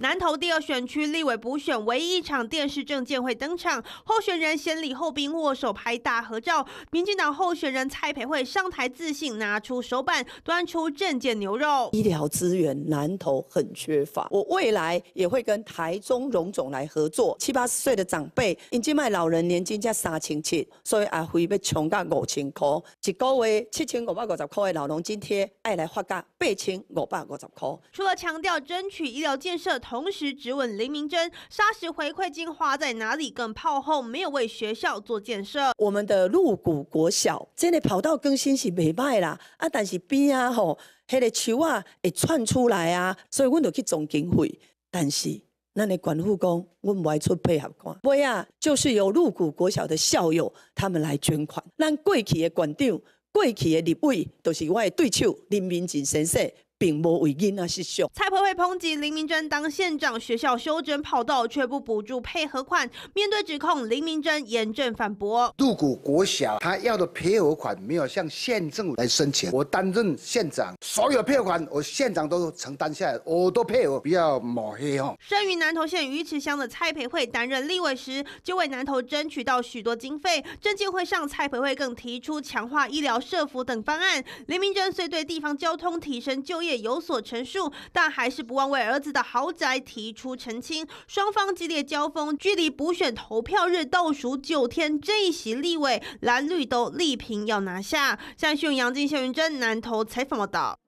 南投第二选区立委补选唯一一场电视政见会登场，候选人先礼后兵握手拍大合照。民进党候选人蔡培慧上台自信拿出手板，端出政见牛肉。医疗资源南投很缺乏，我未来也会跟台中荣总来合作。七八十岁的长辈，因这卖老人年金才三千七，所以阿辉要穷到五千块。一个月七千五百五十块的老农津贴，爱来发价八千五百五十块。除了强调争取医疗建设。同时质问林明珍，砂石回馈金花在哪里？更炮轰没有为学校做建设。我们的鹿谷国小，真的跑道更新是未歹啦，啊，但是边啊吼，迄个树啊会窜出来啊，所以阮著去总经费。但是咱的管护工，阮爱出配合款。袂啊，就是由鹿谷国小的校友他们来捐款。咱贵企的馆长、贵企的立委，都是我的对手林明进先生。并无违心仔失秀蔡培慧抨击林明珍当县长，学校修整跑道却不补助配合款。面对指控，林明珍严正反驳：入股国小，他要的配合款没有向县政府来申请。我担任县长，所有配合款我县长都承担下来，我都配合，不要抹黑哦。生于南投县鱼池乡的蔡培慧担任立委时，就为南投争取到许多经费。政见会上，蔡培慧更提出强化医疗、设服等方案。林明珍虽对地方交通提升、就业也有所陈述，但还是不忘为儿子的豪宅提出澄清。双方激烈交锋，距离补选投票日倒数九天，这一席立委蓝绿都力拼要拿下。现在是用杨进、萧云珍南投采访报道。